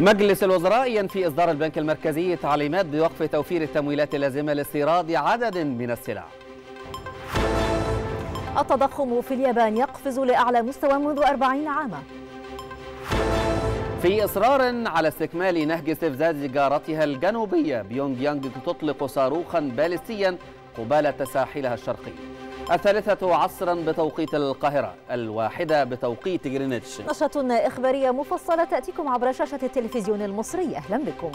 مجلس الوزراء ينفي إصدار البنك المركزي تعليمات بوقف توفير التمويلات اللازمة لاستيراد عدد من السلع التضخم في اليابان يقفز لأعلى مستوى منذ 40 عاما في إصرار على استكمال نهج استفزاز جارتها الجنوبية بيونغ يانج تطلق صاروخا باليستيا قبالة ساحلها الشرقي الثالثة عصرا بتوقيت القاهرة الواحدة بتوقيت جرينتش نشرة إخبارية مفصلة تأتيكم عبر شاشة التلفزيون المصري أهلا بكم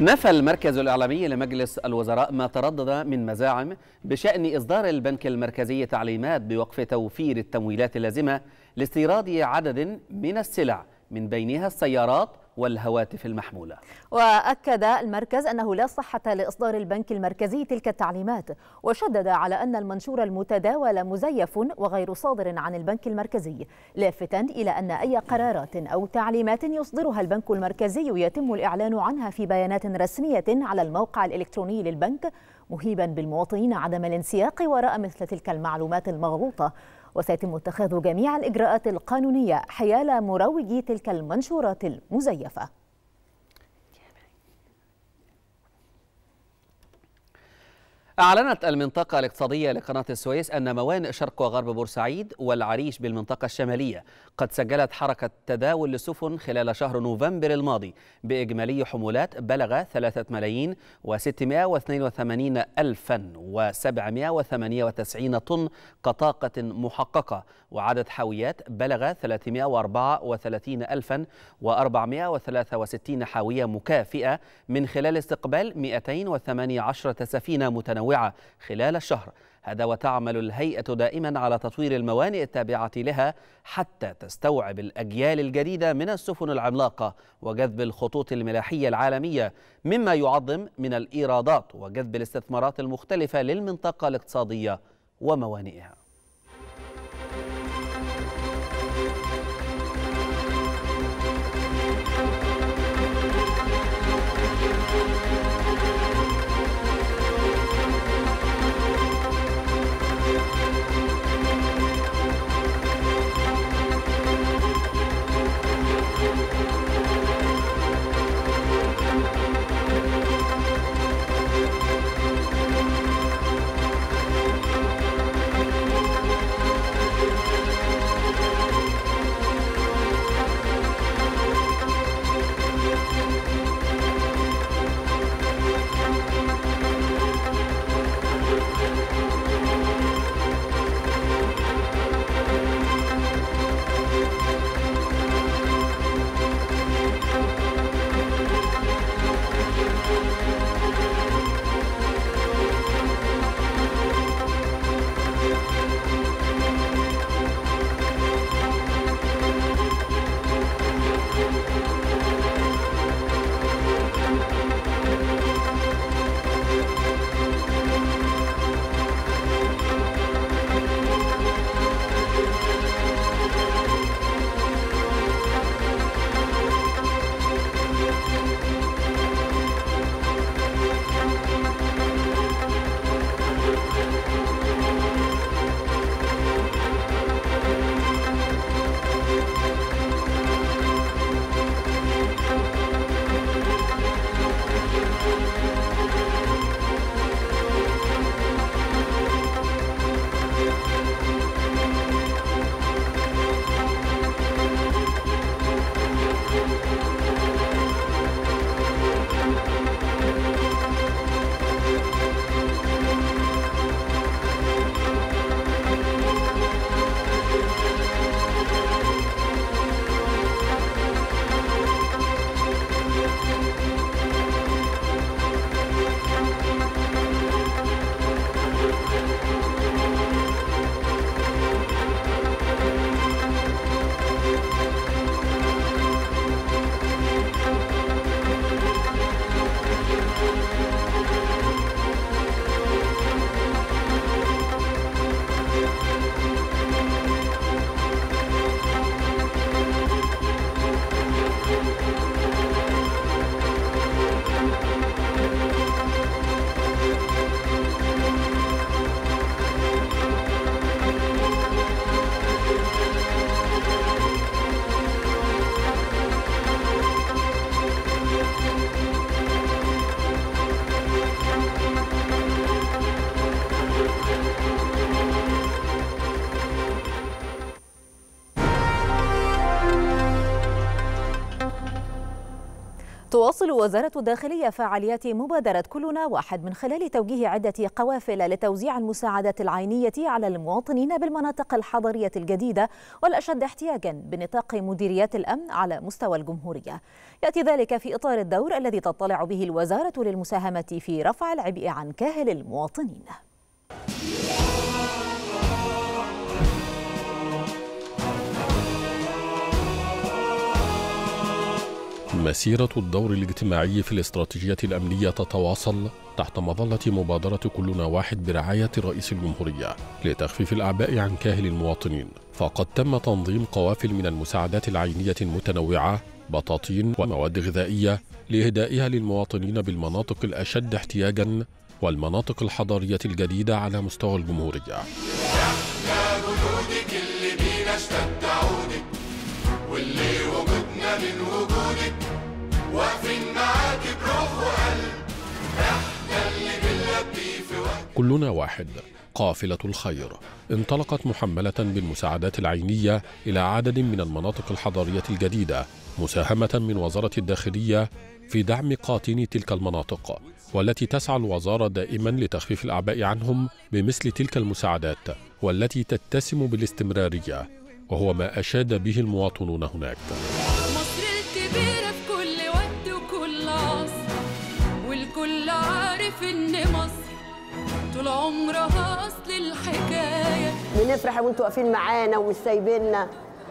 نفى المركز الإعلامي لمجلس الوزراء ما تردد من مزاعم بشأن إصدار البنك المركزي تعليمات بوقف توفير التمويلات اللازمة لاستيراد عدد من السلع من بينها السيارات والهواتف المحمولة وأكد المركز أنه لا صحة لإصدار البنك المركزي تلك التعليمات وشدد على أن المنشور المتداول مزيف وغير صادر عن البنك المركزي لافتا إلى أن أي قرارات أو تعليمات يصدرها البنك المركزي يتم الإعلان عنها في بيانات رسمية على الموقع الإلكتروني للبنك مهيبا بالمواطنين عدم الانسياق وراء مثل تلك المعلومات المغلوطة وسيتم اتخاذ جميع الإجراءات القانونية حيال مروجي تلك المنشورات المزيفة أعلنت المنطقة الاقتصادية لقناة السويس أن موانئ شرق وغرب بورسعيد والعريش بالمنطقة الشمالية قد سجلت حركة تداول للسفن خلال شهر نوفمبر الماضي بإجمالي حمولات بلغ 3 ملايين و682 ألفا و798 طن كطاقة محققة وعدد حاويات بلغ 334463 حاوية مكافئة من خلال استقبال 218 سفينة متنوعة خلال الشهر هذا وتعمل الهيئة دائما على تطوير الموانئ التابعة لها حتى تستوعب الأجيال الجديدة من السفن العملاقة وجذب الخطوط الملاحية العالمية مما يعظم من الإيرادات وجذب الاستثمارات المختلفة للمنطقة الاقتصادية وموانئها تواصل وزارة الداخلية فعاليات مبادرة كلنا واحد من خلال توجيه عدة قوافل لتوزيع المساعدات العينية على المواطنين بالمناطق الحضرية الجديدة والأشد احتياجا بنطاق مديريات الأمن على مستوى الجمهورية يأتي ذلك في إطار الدور الذي تطلع به الوزارة للمساهمة في رفع العبء عن كاهل المواطنين مسيرة الدور الاجتماعي في الاستراتيجية الأمنية تتواصل تحت مظلة مبادرة كلنا واحد برعاية رئيس الجمهورية لتخفيف الأعباء عن كاهل المواطنين فقد تم تنظيم قوافل من المساعدات العينية المتنوعة بطاطين ومواد غذائية لإهدائها للمواطنين بالمناطق الأشد احتياجاً والمناطق الحضارية الجديدة على مستوى الجمهورية جنودك اللي بينا اشتد عودك واللي وجودنا من كلنا واحد قافلة الخير انطلقت محملة بالمساعدات العينية إلى عدد من المناطق الحضرية الجديدة مساهمة من وزارة الداخلية في دعم قاطني تلك المناطق والتي تسعى الوزارة دائما لتخفيف الأعباء عنهم بمثل تلك المساعدات والتي تتسم بالاستمرارية وهو ما أشاد به المواطنون هناك عمرها اصل الحكايه بنفرح وانتوا واقفين معانا ومش سايبيننا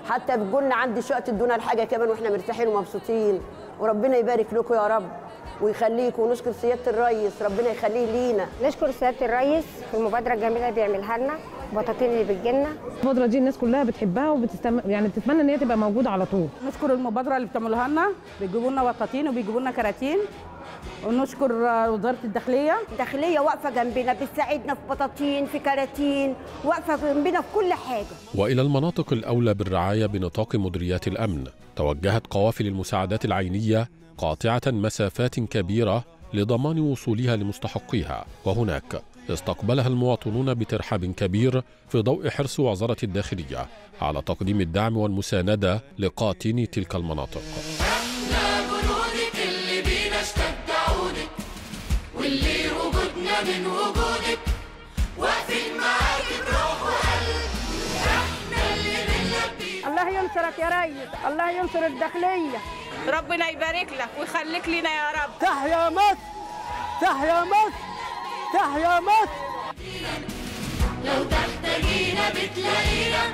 حتى بتقولنا عندي شقه تدونا الحاجه كمان واحنا مرتاحين ومبسوطين وربنا يبارك لكم يا رب ويخليكم ونشكر سياده الريس ربنا يخليه لينا نشكر سياده الريس في المبادره الجميله اللي بيعملها لنا البطاطين اللي بتجيلنا المبادره دي الناس كلها بتحبها وبتستم يعني بتتمنى ان هي تبقى موجوده على طول نشكر المبادره اللي بتعملها لنا بيجيبوا لنا بطاطين وبيجيبوا لنا كراتين ونشكر وزاره الداخليه الداخليه واقفه جنبنا بتساعدنا في بطاطين في كراتين واقفه جنبنا في كل حاجه والى المناطق الاولى بالرعايه بنطاق مديريات الامن توجهت قوافل المساعدات العينيه قاطعه مسافات كبيره لضمان وصولها لمستحقيها وهناك استقبلها المواطنون بترحاب كبير في ضوء حرص وزاره الداخليه على تقديم الدعم والمسانده لقاطني تلك المناطق من وجودك واقفين معاك بروح وقلب احنا اللي بنلبيك الله ينصرك يا ريس الله ينصر الداخليه ربنا يبارك لك ويخليك لنا يا رب تحيا مصر تحيا مصر تحيا مصر لو تحتاجينا بتلاقينا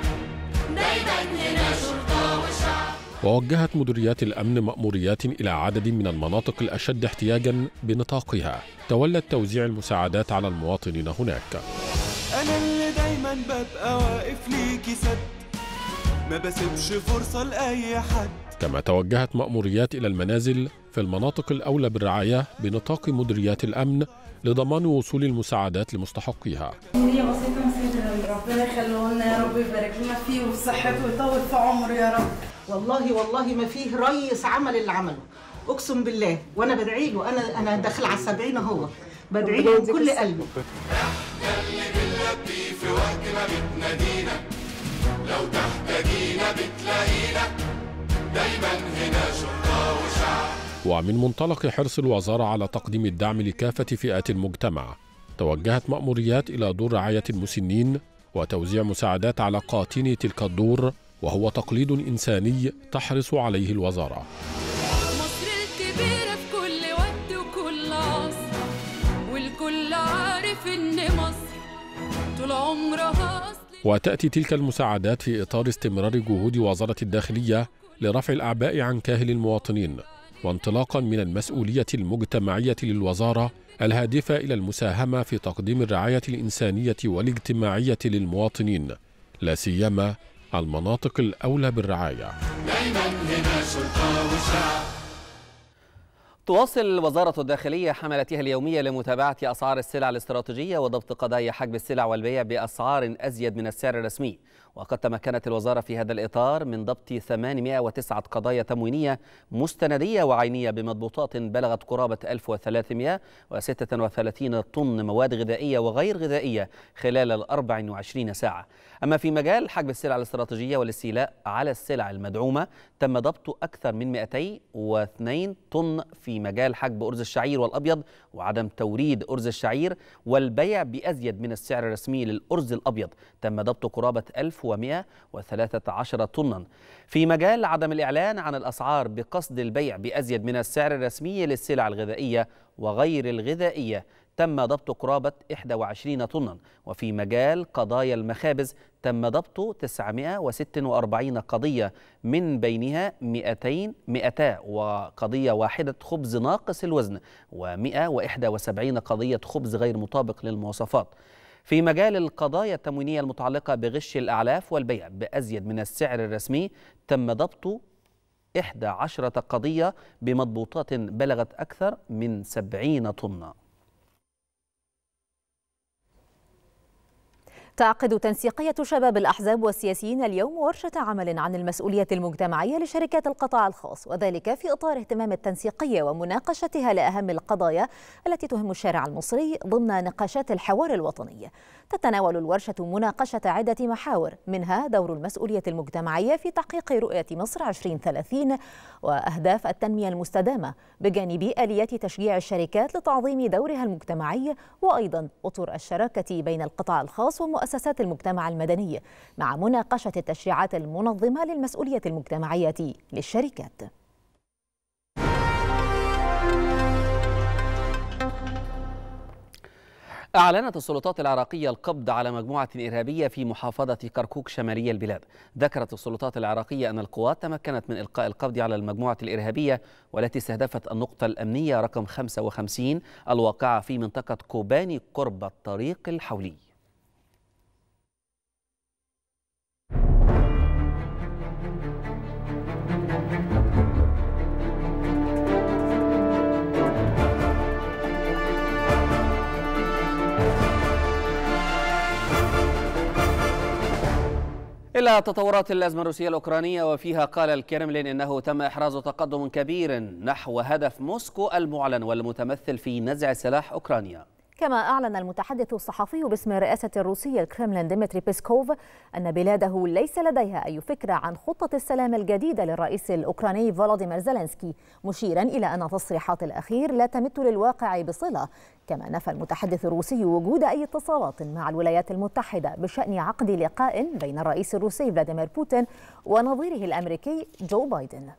دايما هنا شرطه وشعب ووجهت مديريات الأمن مأموريات إلى عدد من المناطق الأشد احتياجا بنطاقها تولت توزيع المساعدات على المواطنين هناك أنا اللي دايما ببقى واقف ليكي سد ما بسيبش فرصة لأي حد كما توجهت مأموريات إلى المنازل في المناطق الأولى بالرعاية بنطاق مديريات الأمن لضمان وصول المساعدات لمستحقيها. ربنا يخليهولنا لنا يا رب ويبارك لنا فيه وفي صحته ويطول في عمره يا رب والله والله ما فيه ريس عمل اللي عمله اقسم بالله وانا بدعي له انا انا داخل على 70 اهو بدعي له من كل قلبي في وقت ما بتنادينا لو تحتاجينا بتلاقينا دايما هنا شرطة وشعب ومن منطلق حرص الوزارة على تقديم الدعم لكافة فئات المجتمع توجهت مأموريات إلى دور رعاية المسنين وتوزيع مساعدات على قاطني تلك الدور وهو تقليد إنساني تحرص عليه الوزارة مصر الكبيرة في كل وقت وكل عصر والكل عارف إن مصر طول عمرها وتأتي تلك المساعدات في إطار استمرار جهود وزارة الداخلية لرفع الأعباء عن كاهل المواطنين وانطلاقا من المسؤولية المجتمعية للوزارة الهادفة إلى المساهمة في تقديم الرعاية الإنسانية والاجتماعية للمواطنين لا سيما المناطق الأولى بالرعاية دايما هنا تواصل وزارة الداخلية حملتها اليومية لمتابعة أسعار السلع الاستراتيجية وضبط قضايا حجب السلع والبيع بأسعار أزيد من السعر الرسمي وقد تمكنت الوزارة في هذا الإطار من ضبط 809 قضايا تموينية مستندية وعينية بمضبوطات بلغت قرابة 1336 طن مواد غذائية وغير غذائية خلال ال 24 ساعة أما في مجال حجب السلع الاستراتيجية والاستيلاء على السلع المدعومة تم ضبط أكثر من 202 طن في مجال حجب أرز الشعير والأبيض وعدم توريد أرز الشعير والبيع بأزيد من السعر الرسمي للأرز الأبيض تم ضبط قرابة 1113 طنا في مجال عدم الإعلان عن الأسعار بقصد البيع بأزيد من السعر الرسمي للسلع الغذائية وغير الغذائية تم ضبط قرابة 21 طنا وفي مجال قضايا المخابز تم ضبط 946 قضية من بينها 200 200 وقضية واحدة خبز ناقص الوزن و171 قضية خبز غير مطابق للمواصفات في مجال القضايا التموينية المتعلقة بغش الأعلاف والبيع بأزيد من السعر الرسمي تم ضبط 11 قضية بمضبوطات بلغت أكثر من 70 طنًا تعقد تنسيقية شباب الأحزاب والسياسيين اليوم ورشة عمل عن المسؤولية المجتمعية لشركات القطاع الخاص وذلك في إطار اهتمام التنسيقية ومناقشتها لأهم القضايا التي تهم الشارع المصري ضمن نقاشات الحوار الوطني تتناول الورشة مناقشة عدة محاور منها دور المسؤولية المجتمعية في تحقيق رؤية مصر 2030 وأهداف التنمية المستدامة بجانب آليات تشجيع الشركات لتعظيم دورها المجتمعي وأيضا أطر الشراكة بين القطاع الخاص ومؤسسات المجتمع المدني مع مناقشة التشريعات المنظمة للمسؤولية المجتمعية للشركات أعلنت السلطات العراقية القبض على مجموعة إرهابية في محافظة كركوك شمالي البلاد ذكرت السلطات العراقية أن القوات تمكنت من إلقاء القبض على المجموعة الإرهابية والتي استهدفت النقطة الأمنية رقم 55 الواقعة في منطقة كوباني قرب الطريق الحولي إلى تطورات الأزمة الروسية الأوكرانية وفيها قال الكرملين إنه تم إحراز تقدم كبير نحو هدف موسكو المعلن والمتمثل في نزع سلاح أوكرانيا كما أعلن المتحدث الصحفي باسم الرئاسة الروسية الكرملين ديمتري بيسكوف أن بلاده ليس لديها أي فكرة عن خطة السلام الجديدة للرئيس الأوكراني فولاديمير زيلينسكي مشيرا إلى أن تصريحات الأخير لا تمت للواقع بصلة كما نفى المتحدث الروسي وجود أي اتصالات مع الولايات المتحدة بشأن عقد لقاء بين الرئيس الروسي فلاديمير بوتين ونظيره الأمريكي جو بايدن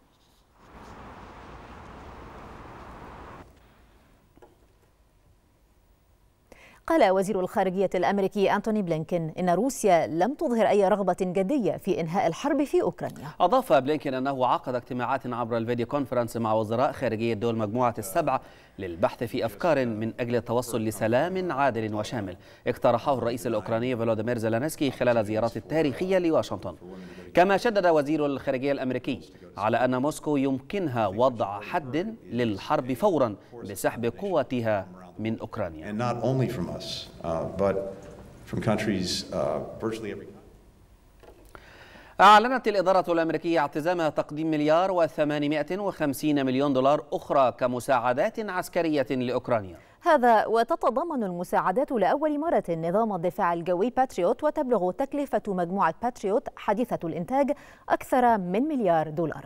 قال وزير الخارجية الأمريكي أنتوني بلينكين إن روسيا لم تظهر أي رغبة جدية في إنهاء الحرب في أوكرانيا أضاف بلينكين أنه عقد اجتماعات عبر الفيديو كونفرنس مع وزراء خارجية دول مجموعة السبعة للبحث في أفكار من أجل التوصل لسلام عادل وشامل اقترحه الرئيس الأوكراني فلوديمير زيلينسكي خلال زيارته التاريخية لواشنطن كما شدد وزير الخارجية الأمريكي على أن موسكو يمكنها وضع حد للحرب فورا بسحب قوتها من أوكرانيا أعلنت الإدارة الأمريكية اعتزامها تقديم مليار و850 مليون دولار أخرى كمساعدات عسكرية لأوكرانيا هذا وتتضمن المساعدات لأول مرة نظام الدفاع الجوي باتريوت وتبلغ تكلفة مجموعة باتريوت حديثة الإنتاج أكثر من مليار دولار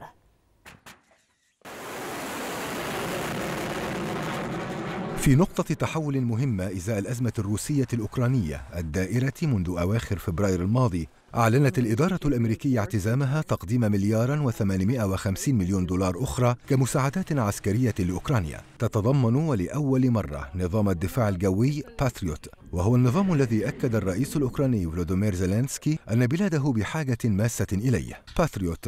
في نقطة تحول مهمة إزاء الأزمة الروسية الأوكرانية الدائرة منذ أواخر فبراير الماضي أعلنت الإدارة الأمريكية اعتزامها تقديم مليارا و850 مليون دولار أخرى كمساعدات عسكرية لأوكرانيا تتضمن ولأول مرة نظام الدفاع الجوي باتريوت وهو النظام الذي أكد الرئيس الأوكراني فلودومير زيلينسكي أن بلاده بحاجة ماسة إليه باتريوت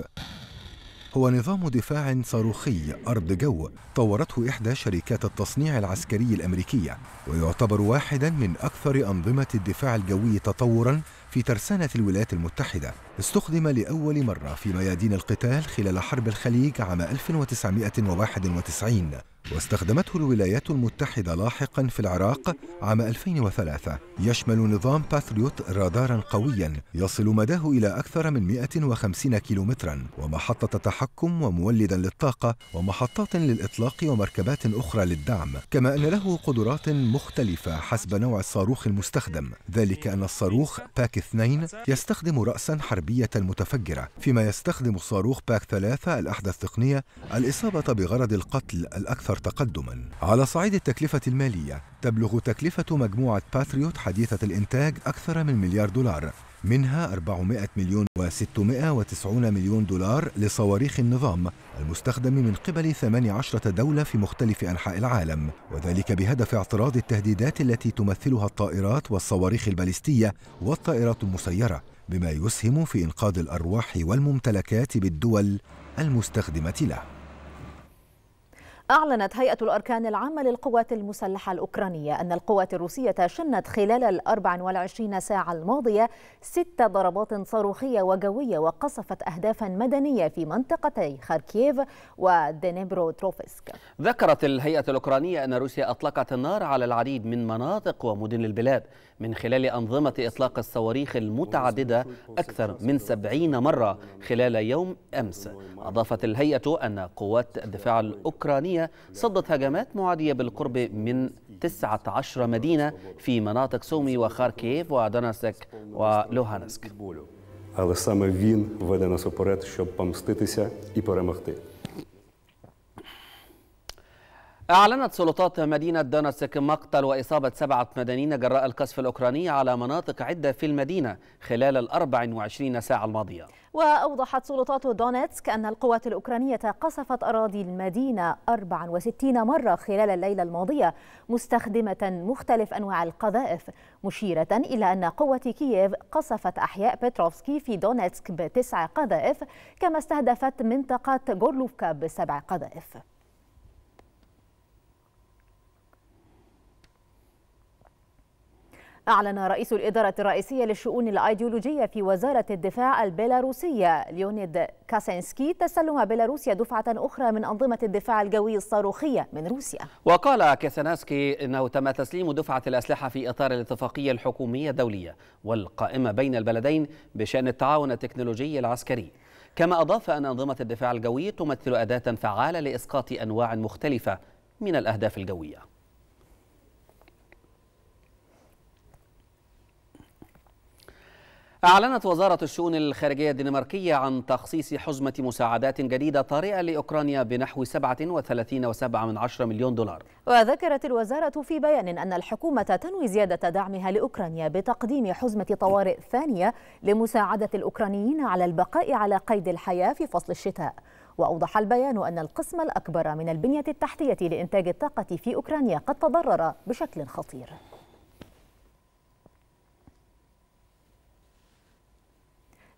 هو نظام دفاع صاروخي أرض جو طورته إحدى شركات التصنيع العسكري الأمريكية ويعتبر واحدا من أكثر أنظمة الدفاع الجوي تطورا في ترسانة الولايات المتحدة استخدم لأول مرة في ميادين القتال خلال حرب الخليج عام 1991 واستخدمته الولايات المتحدة لاحقا في العراق عام 2003 يشمل نظام باثريوت رادارا قويا يصل مداه إلى أكثر من 150 كيلومترا ومحطة تحكم ومولدا للطاقة ومحطات للإطلاق ومركبات أخرى للدعم كما أن له قدرات مختلفة حسب نوع الصاروخ المستخدم ذلك أن الصاروخ باك 2 يستخدم رأسا حربية متفجرة فيما يستخدم صاروخ باك 3 الأحدث تقنية الإصابة بغرض القتل الأكثر أكثر تقدماً. على صعيد التكلفة المالية، تبلغ تكلفة مجموعة باتريوت حديثة الإنتاج أكثر من مليار دولار، منها 400 مليون و690 مليون دولار لصواريخ النظام المستخدم من قبل 18 دولة في مختلف أنحاء العالم وذلك بهدف اعتراض التهديدات التي تمثلها الطائرات والصواريخ الباليستية والطائرات المسيرة بما يسهم في إنقاذ الأرواح والممتلكات بالدول المستخدمة له أعلنت هيئة الأركان العامة للقوات المسلحة الأوكرانية أن القوات الروسية شنت خلال ال 24 ساعة الماضية ست ضربات صاروخية وجوية وقصفت أهدافا مدنية في منطقتي خاركييف ودنيبرو تروفسك ذكرت الهيئة الأوكرانية أن روسيا أطلقت النار على العديد من مناطق ومدن البلاد من خلال أنظمة إطلاق الصواريخ المتعددة أكثر من 70 مرة خلال يوم أمس أضافت الهيئة أن قوات الدفاع الأوكرانية صدت هجمات معادية بالقرب من 19 مدينة في مناطق سومي وخاركيف ودونسك ولوهانسك. Але саме він веде нас уперед, щоб помститися і перемогти. أعلنت سلطات مدينة دونتسك مقتل وإصابة سبعة مدنيين جراء القصف الأوكراني على مناطق عدة في المدينة خلال ال 24 ساعة الماضية. وأوضحت سلطات دونتسك أن القوات الأوكرانية قصفت أراضي المدينة 64 مرة خلال الليلة الماضية مستخدمة مختلف أنواع القذائف مشيرة إلى أن قوة كييف قصفت أحياء بتروفسكي في دونتسك بتسع قذائف كما استهدفت منطقة جورلوفكا بسبع قذائف. أعلن رئيس الإدارة الرئيسية للشؤون الأيديولوجية في وزارة الدفاع البيلاروسية ليونيد كاسينسكي تسلم بيلاروسيا دفعة أخرى من أنظمة الدفاع الجوي الصاروخية من روسيا وقال كاسينسكي أنه تم تسليم دفعة الأسلحة في إطار الاتفاقية الحكومية الدولية والقائمة بين البلدين بشأن التعاون التكنولوجي العسكري كما أضاف أن أنظمة الدفاع الجوي تمثل أداة فعالة لإسقاط أنواع مختلفة من الأهداف الجوية أعلنت وزارة الشؤون الخارجية الدنماركية عن تخصيص حزمة مساعدات جديدة طارئة لأوكرانيا بنحو 37.7 مليون دولار وذكرت الوزارة في بيان أن الحكومة تنوي زيادة دعمها لأوكرانيا بتقديم حزمة طوارئ ثانية لمساعدة الأوكرانيين على البقاء على قيد الحياة في فصل الشتاء وأوضح البيان أن القسم الأكبر من البنية التحتية لإنتاج الطاقة في أوكرانيا قد تضرر بشكل خطير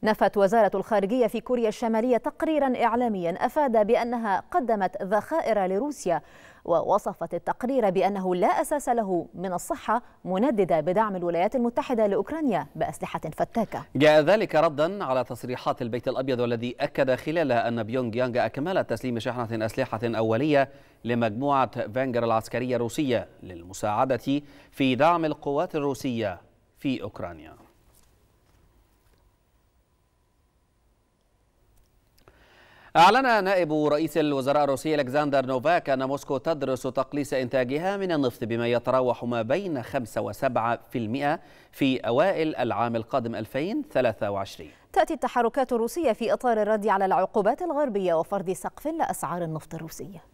نفت وزارة الخارجية في كوريا الشمالية تقريرا إعلاميا أفاد بأنها قدمت ذخائر لروسيا ووصفت التقرير بأنه لا أساس له من الصحة منددة بدعم الولايات المتحدة لأوكرانيا بأسلحة فتاكة جاء ذلك ردا على تصريحات البيت الأبيض والذي أكد خلالها أن بيونغ يانغ أكملت تسليم شحنة أسلحة أولية لمجموعة فانجر العسكرية الروسية للمساعدة في دعم القوات الروسية في أوكرانيا أعلن نائب رئيس الوزراء الروسي ألكسندر نوفاك أن موسكو تدرس تقليص إنتاجها من النفط بما يتراوح ما بين 5 و 7% في أوائل العام القادم 2023 تأتي التحركات الروسية في إطار الرد على العقوبات الغربية وفرض سقف لأسعار النفط الروسية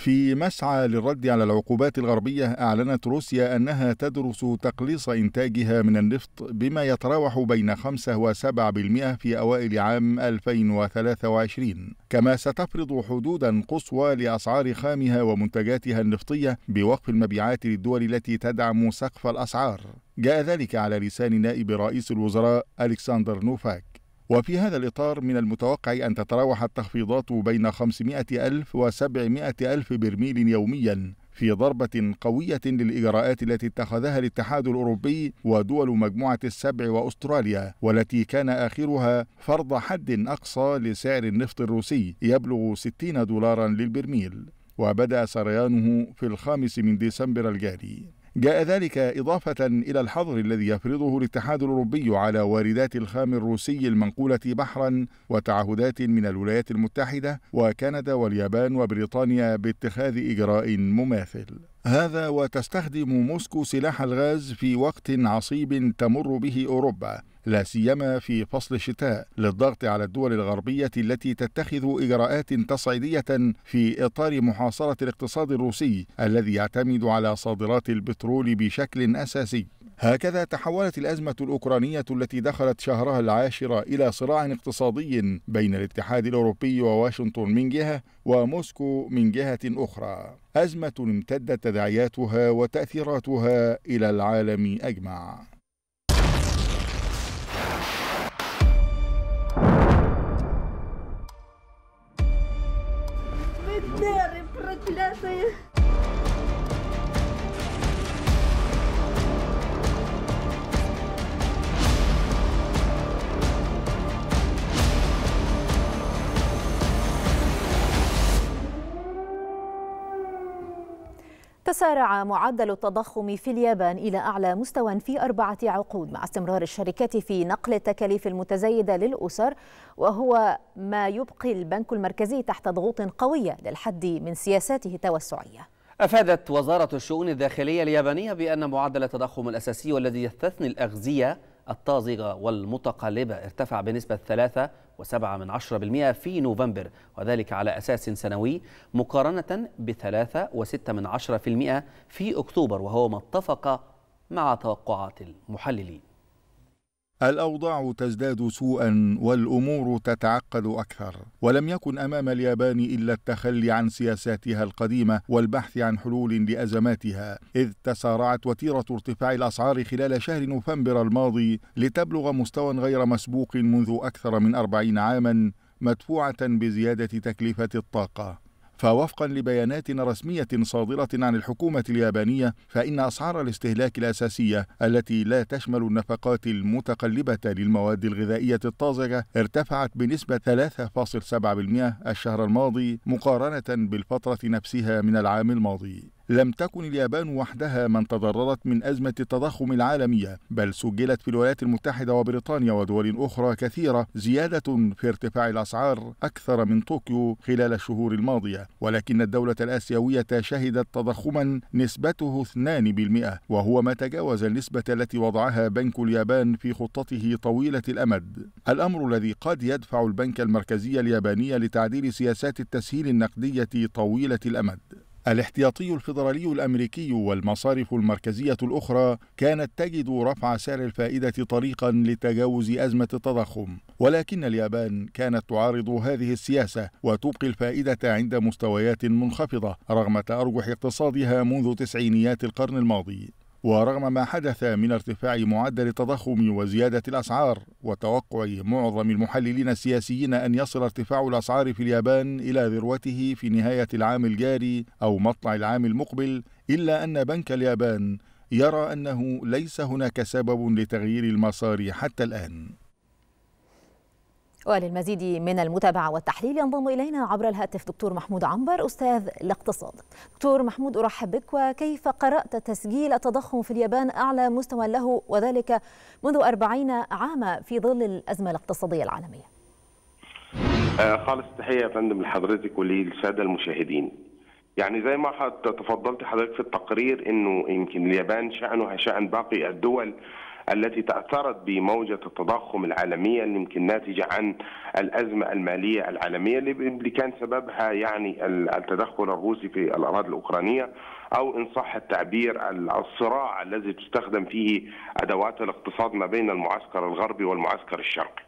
في مسعى للرد على العقوبات الغربية أعلنت روسيا أنها تدرس تقليص إنتاجها من النفط بما يتراوح بين 5 و 7% في أوائل عام 2023 كما ستفرض حدودا قصوى لأسعار خامها ومنتجاتها النفطية بوقف المبيعات للدول التي تدعم سقف الأسعار جاء ذلك على لسان نائب رئيس الوزراء ألكسندر نوفاك وفي هذا الإطار من المتوقع أن تتراوح التخفيضات بين 500 ألف و 700 ألف برميل يومياً في ضربة قوية للإجراءات التي اتخذها الاتحاد الأوروبي ودول مجموعة السبع وأستراليا والتي كان آخرها فرض حد أقصى لسعر النفط الروسي يبلغ 60 دولارا للبرميل وبدأ سريانه في الخامس من ديسمبر الجاري جاء ذلك إضافة إلى الحظر الذي يفرضه الاتحاد الأوروبي على واردات الخام الروسي المنقولة بحرا وتعهدات من الولايات المتحدة وكندا واليابان وبريطانيا باتخاذ إجراء مماثل هذا وتستخدم موسكو سلاح الغاز في وقت عصيب تمر به اوروبا لا سيما في فصل الشتاء للضغط على الدول الغربيه التي تتخذ اجراءات تصعيديه في اطار محاصره الاقتصاد الروسي الذي يعتمد على صادرات البترول بشكل اساسي هكذا تحولت الأزمة الأوكرانية التي دخلت شهرها العاشر إلى صراع اقتصادي بين الاتحاد الأوروبي وواشنطن من جهة وموسكو من جهة أخرى أزمة امتدت تداعياتها وتأثيراتها إلى العالم أجمع Да, проклятые! تسارع معدل التضخم في اليابان إلى أعلى مستوى في أربعة عقود مع استمرار الشركات في نقل التكاليف المتزايدة للأسر وهو ما يبقي البنك المركزي تحت ضغوط قوية للحد من سياساته التوسعية أفادت وزارة الشؤون الداخلية اليابانية بأن معدل التضخم الأساسي والذي يستثني الأغذية الطازجة والمتقلبة ارتفع بنسبة 3.7% في نوفمبر وذلك على أساس سنوي مقارنة ب 3.6% في أكتوبر وهو ما اتفق مع توقعات المحللين الأوضاع تزداد سوءا والأمور تتعقد أكثر ولم يكن أمام اليابان إلا التخلي عن سياساتها القديمة والبحث عن حلول لأزماتها إذ تسارعت وتيرة ارتفاع الأسعار خلال شهر نوفمبر الماضي لتبلغ مستوى غير مسبوق منذ أكثر من أربعين عاما مدفوعة بزيادة تكلفة الطاقة فوفقا لبيانات رسمية صادرة عن الحكومة اليابانية فإن أسعار الاستهلاك الأساسية التي لا تشمل النفقات المتقلبة للمواد الغذائية الطازجة ارتفعت بنسبة 3.7% الشهر الماضي مقارنة بالفترة نفسها من العام الماضي لم تكن اليابان وحدها من تضررت من أزمة التضخم العالمية بل سجلت في الولايات المتحدة وبريطانيا ودول أخرى كثيرة زيادة في ارتفاع الأسعار أكثر من طوكيو خلال الشهور الماضية ولكن الدولة الآسيوية شهدت تضخما نسبته 2% وهو ما تجاوز النسبة التي وضعها بنك اليابان في خطته طويلة الأمد الأمر الذي قد يدفع البنك المركزي الياباني لتعديل سياسات التسهيل النقدية طويلة الأمد الاحتياطي الفيدرالي الامريكي والمصارف المركزيه الاخرى كانت تجد رفع سعر الفائده طريقا لتجاوز ازمه التضخم ولكن اليابان كانت تعارض هذه السياسه وتبقي الفائده عند مستويات منخفضه رغم تارجح اقتصادها منذ تسعينيات القرن الماضي ورغم ما حدث من ارتفاع معدل التضخم وزيادة الأسعار وتوقع معظم المحللين السياسيين أن يصل ارتفاع الأسعار في اليابان إلى ذروته في نهاية العام الجاري أو مطلع العام المقبل إلا أن بنك اليابان يرى أنه ليس هناك سبب لتغيير المسار حتى الآن وللمزيد من المتابعة والتحليل ينضم إلينا عبر الهاتف دكتور محمود عنبر أستاذ الاقتصاد دكتور محمود أرحب بك وكيف قرأت تسجيل التضخم في اليابان أعلى مستوى له وذلك منذ أربعين عاما في ظل الأزمة الاقتصادية العالمية آه، خالص تحية يا فندم لحضرتك وللسادة المشاهدين يعني زي ما تفضلت حضرتك في التقرير انه يمكن اليابان شأنها شأن باقي الدول التي تأثرت بموجة التضخم العالمية اللي يمكن ناتجة عن الأزمة المالية العالمية اللي كان سببها يعني التدخل الروسي في الأراضي الأوكرانية أو إن صح التعبير الصراع الذي تستخدم فيه أدوات الاقتصاد ما بين المعسكر الغربي والمعسكر الشرقي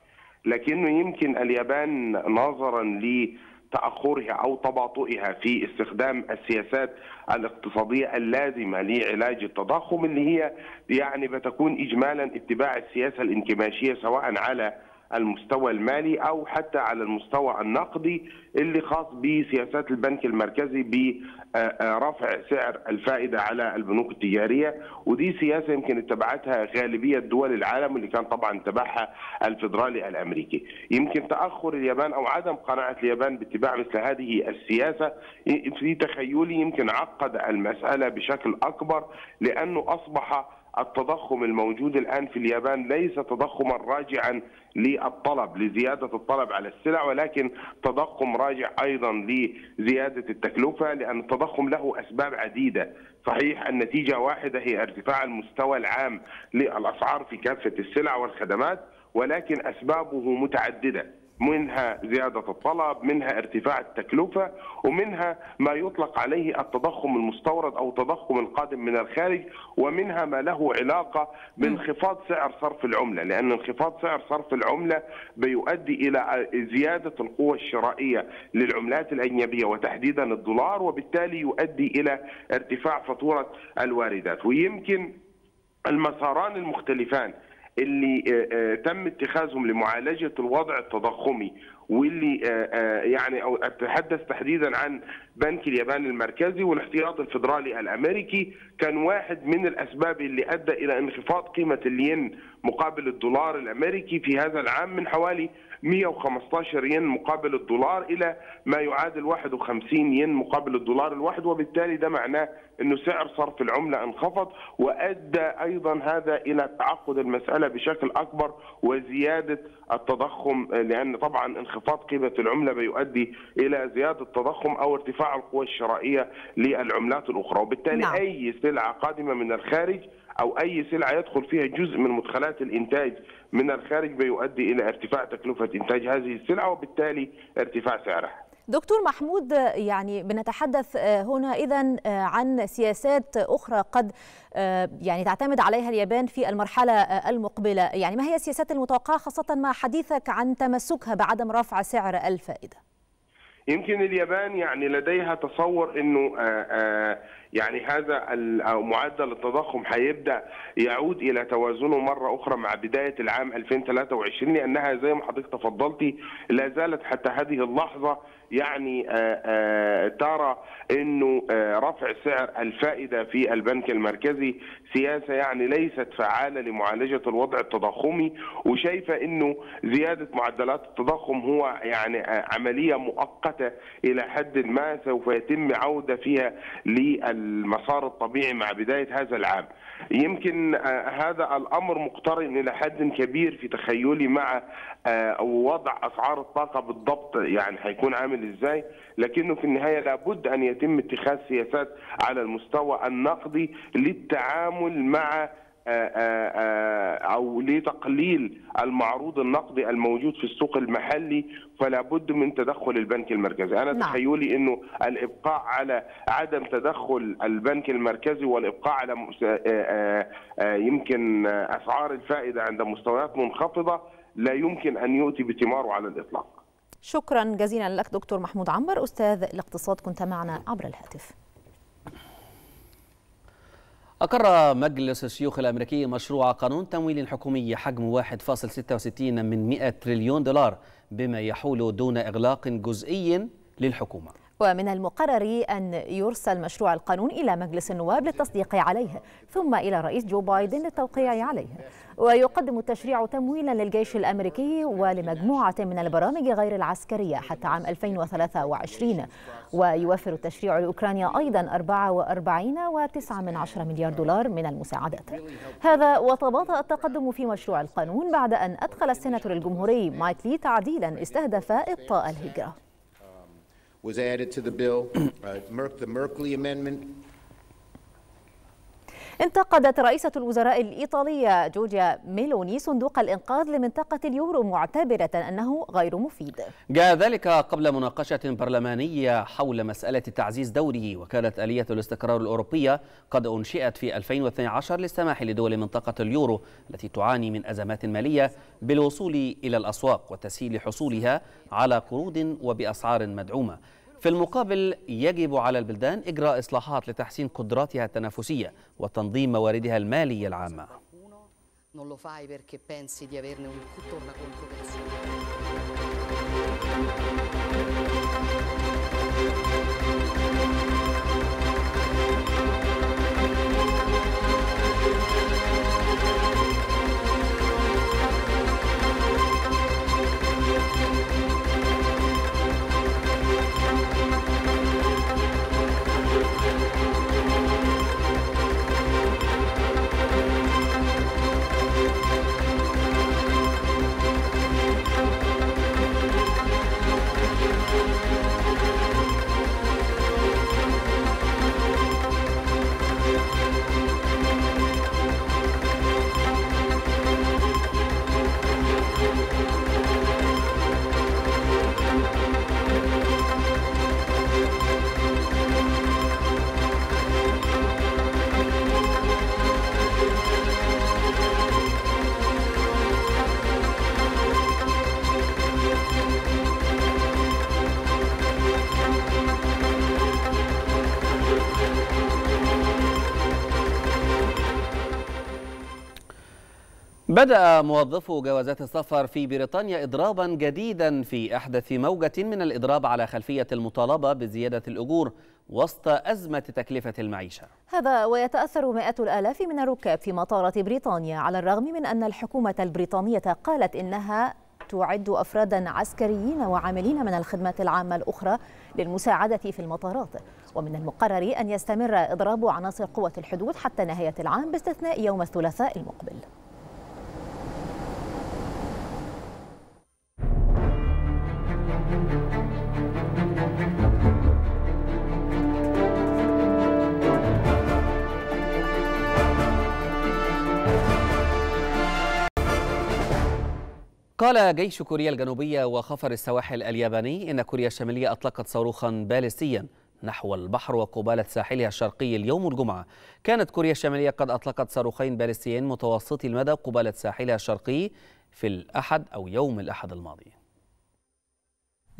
لكنه يمكن اليابان نظرا ل تاخرها او تباطؤها في استخدام السياسات الاقتصاديه اللازمه لعلاج التضخم اللي هي يعني بتكون اجمالا اتباع السياسه الانكماشيه سواء على المستوى المالي او حتى على المستوى النقدي اللي خاص بسياسات البنك المركزي برفع آه، آه، سعر الفائده على البنوك التجاريه ودي سياسه يمكن اتبعتها غالبيه دول العالم اللي كان طبعا تبعها الفدرالي الامريكي يمكن تاخر اليابان او عدم قناعه اليابان باتباع مثل هذه السياسه في تخيلي يمكن عقد المساله بشكل اكبر لانه اصبح التضخم الموجود الان في اليابان ليس تضخما راجعا للطلب لزياده الطلب على السلع ولكن تضخم راجع ايضا لزياده التكلفه لان التضخم له اسباب عديده، صحيح النتيجه واحده هي ارتفاع المستوى العام للاسعار في كافه السلع والخدمات ولكن اسبابه متعدده. منها زيادة الطلب منها ارتفاع التكلفة ومنها ما يطلق عليه التضخم المستورد أو التضخم القادم من الخارج ومنها ما له علاقة بانخفاض سعر صرف العملة لأن انخفاض سعر صرف العملة بيؤدي إلى زيادة القوة الشرائية للعملات الأجنبية وتحديدا الدولار وبالتالي يؤدي إلى ارتفاع فاتورة الواردات ويمكن المساران المختلفان اللي آه، آه، تم اتخاذهم لمعالجه الوضع التضخمي واللي آه، يعني او اتحدث تحديدا عن بنك اليابان المركزي والاحتياط الفدرالي الامريكي كان واحد من الاسباب اللي ادى الى انخفاض قيمه الين مقابل الدولار الامريكي في هذا العام من حوالي 115 ين مقابل الدولار الى ما يعادل 51 ين مقابل الدولار الواحد وبالتالي ده معناه انه سعر صرف العمله انخفض وادى ايضا هذا الى تعقد المساله بشكل اكبر وزياده التضخم لان طبعا انخفاض قيمه العمله بيؤدي الى زياده التضخم او ارتفاع القوى الشرائيه للعملات الاخرى وبالتالي نعم. اي سلعه قادمه من الخارج او اي سلعه يدخل فيها جزء من مدخلات الانتاج من الخارج بيؤدي الى ارتفاع تكلفه انتاج هذه السلعه وبالتالي ارتفاع سعرها. دكتور محمود يعني بنتحدث آه، هنا اذا آه، عن سياسات اخرى قد آه، يعني تعتمد عليها اليابان في المرحله المقبله، يعني ما هي السياسات المتوقعه خاصه مع حديثك عن تمسكها بعدم رفع سعر الفائده؟ يمكن اليابان يعني لديها تصور انه آآ آآ يعني هذا معدل التضخم هيبدا يعود الى توازنه مره اخرى مع بدايه العام 2023 لانها زي ما حضرتك تفضلتي لا زالت حتى هذه اللحظه يعني آه، آه، ترى انه آه، رفع سعر الفائده في البنك المركزي سياسه يعني ليست فعاله لمعالجه الوضع التضخمي وشايفه انه زياده معدلات التضخم هو يعني عمليه مؤقته الى حد ما سوف يتم عوده فيها للمسار الطبيعي مع بدايه هذا العام. يمكن آه، هذا الامر مقترن الى حد كبير في تخيلي مع آه، وضع اسعار الطاقه بالضبط يعني هيكون عامل ازاي لكنه في النهايه لابد ان يتم اتخاذ سياسات على المستوى النقدي للتعامل مع آه، آه، آه، او لتقليل المعروض النقدي الموجود في السوق المحلي فلا بد من تدخل البنك المركزي انا نعم. تخيلي انه الابقاء على عدم تدخل البنك المركزي والابقاء على يمكن اسعار الفائده عند مستويات منخفضه لا يمكن ان يؤتي بثماره على الاطلاق شكرا جزيلا لك دكتور محمود عمر استاذ الاقتصاد كنت معنا عبر الهاتف أقر مجلس الشيوخ الأمريكي مشروع قانون تمويل حكومي حجم 1.66 من 100 تريليون دولار بما يحول دون إغلاق جزئي للحكومة ومن المقرر أن يرسل مشروع القانون إلى مجلس النواب للتصديق عليه ثم إلى رئيس جو بايدن للتوقيع عليه ويقدم التشريع تمويلا للجيش الأمريكي ولمجموعة من البرامج غير العسكرية حتى عام 2023 ويوفر التشريع لأوكرانيا أيضا 44.9 مليار دولار من المساعدات هذا وتباطأ التقدم في مشروع القانون بعد أن أدخل السيناتور الجمهوري مايك لي تعديلا استهدف إبطاء الهجرة was added to the bill. Uh, the Merkley Amendment انتقدت رئيسة الوزراء الإيطالية جورجيا ميلوني صندوق الإنقاذ لمنطقة اليورو معتبرة أنه غير مفيد جاء ذلك قبل مناقشة برلمانية حول مسألة تعزيز دوره وكالة آلية الاستقرار الأوروبية قد أنشئت في 2012 للسماح لدول منطقة اليورو التي تعاني من أزمات مالية بالوصول إلى الأسواق وتسهيل حصولها على قروض وبأسعار مدعومة في المقابل يجب على البلدان إجراء إصلاحات لتحسين قدراتها التنافسية وتنظيم مواردها المالية العامة بدأ موظفو جوازات السفر في بريطانيا إضرابا جديدا في أحدث موجة من الإضراب على خلفية المطالبة بزيادة الأجور وسط أزمة تكلفة المعيشة هذا ويتأثر مئات الآلاف من الركاب في مطارة بريطانيا على الرغم من أن الحكومة البريطانية قالت إنها تعد أفرادا عسكريين وعاملين من الخدمات العامة الأخرى للمساعدة في المطارات ومن المقرر أن يستمر إضراب عناصر قوة الحدود حتى نهاية العام باستثناء يوم الثلاثاء المقبل قال جيش كوريا الجنوبية وخفر السواحل الياباني إن كوريا الشمالية أطلقت صاروخا باليستيا نحو البحر وقبالة ساحلها الشرقي اليوم الجمعة كانت كوريا الشمالية قد أطلقت صاروخين باليستيين متوسطي المدى قبالة ساحلها الشرقي في الأحد أو يوم الأحد الماضي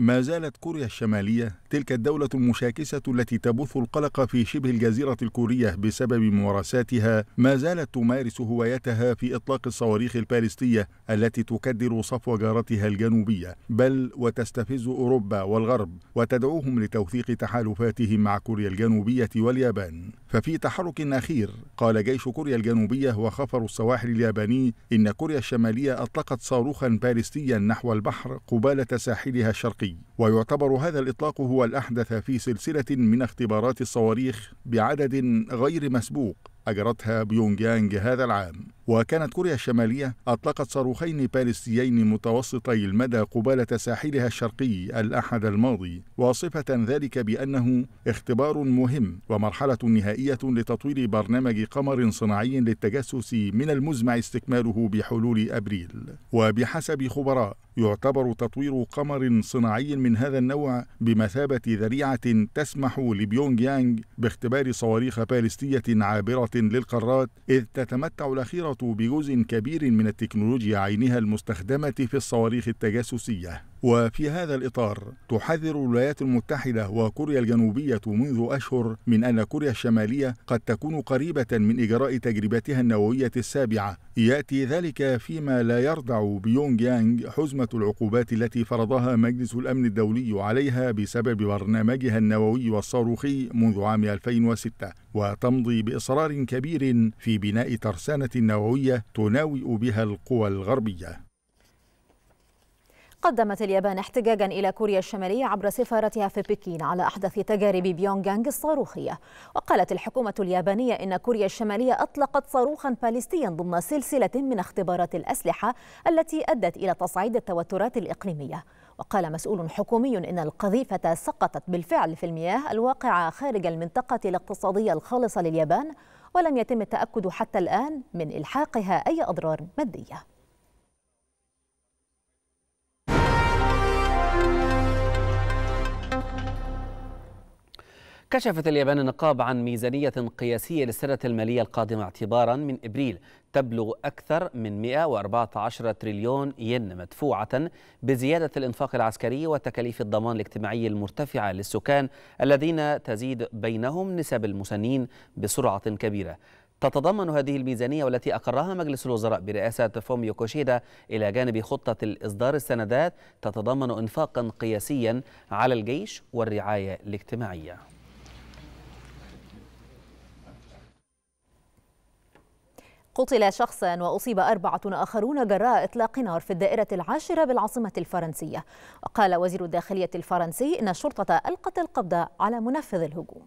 ما زالت كوريا الشمالية تلك الدولة المشاكسة التي تبث القلق في شبه الجزيرة الكورية بسبب ممارساتها ما زالت تمارس هوايتها في إطلاق الصواريخ البالستية التي تكدر صفو جارتها الجنوبية بل وتستفز أوروبا والغرب وتدعوهم لتوثيق تحالفاتهم مع كوريا الجنوبية واليابان ففي تحرك أخير قال جيش كوريا الجنوبية وخفر السواحل الياباني إن كوريا الشمالية أطلقت صاروخا بالستيا نحو البحر قبالة ساحلها الشرقي الصواري ويعتبر هذا الإطلاق هو الأحدث في سلسلة من اختبارات الصواريخ بعدد غير مسبوق أجرتها بيونجيانج هذا العام وكانت كوريا الشمالية أطلقت صاروخين باليستيين متوسطي المدى قبالة ساحلها الشرقي الأحد الماضي واصفة ذلك بأنه اختبار مهم ومرحلة نهائية لتطوير برنامج قمر صناعي للتجسس من المزمع استكماله بحلول أبريل وبحسب خبراء يعتبر تطوير قمر صناعي من هذا النوع بمثابة ذريعة تسمح لبيونغ يانغ باختبار صواريخ باليستية عابرة للقارات إذ تتمتع الأخيرة بجزء كبير من التكنولوجيا عينها المستخدمة في الصواريخ التجاسسية وفي هذا الإطار تحذر الولايات المتحدة وكوريا الجنوبية منذ أشهر من أن كوريا الشمالية قد تكون قريبة من إجراء تجربتها النووية السابعة يأتي ذلك فيما لا يردع بيونغ يانغ حزمة العقوبات التي فرضها مجلس الأمن الدولي عليها بسبب برنامجها النووي والصاروخي منذ عام 2006 وتمضي بإصرار كبير في بناء ترسانة نووية تناوئ بها القوى الغربية قدمت اليابان احتجاجا إلى كوريا الشمالية عبر سفارتها في بكين على أحدث تجارب بيونغانغ الصاروخية وقالت الحكومة اليابانية إن كوريا الشمالية أطلقت صاروخا باليستيا ضمن سلسلة من اختبارات الأسلحة التي أدت إلى تصعيد التوترات الإقليمية وقال مسؤول حكومي إن القذيفة سقطت بالفعل في المياه الواقعة خارج المنطقة الاقتصادية الخالصة لليابان ولم يتم التأكد حتى الآن من إلحاقها أي أضرار مادية كشفت اليابان النقاب عن ميزانية قياسية للسنة المالية القادمة اعتبارا من إبريل تبلغ أكثر من 114 تريليون ين مدفوعة بزيادة الإنفاق العسكري وتكاليف الضمان الاجتماعي المرتفعة للسكان الذين تزيد بينهم نسب المسنين بسرعة كبيرة تتضمن هذه الميزانية والتي أقرها مجلس الوزراء برئاسة فوميو كوشيدا إلى جانب خطة إصدار السندات تتضمن إنفاقا قياسيا على الجيش والرعاية الاجتماعية قتل شخصا وأصيب أربعة آخرون جراء إطلاق نار في الدائرة العاشرة بالعاصمة الفرنسية وقال وزير الداخلية الفرنسي إن الشرطة ألقت القبض على منفذ الهجوم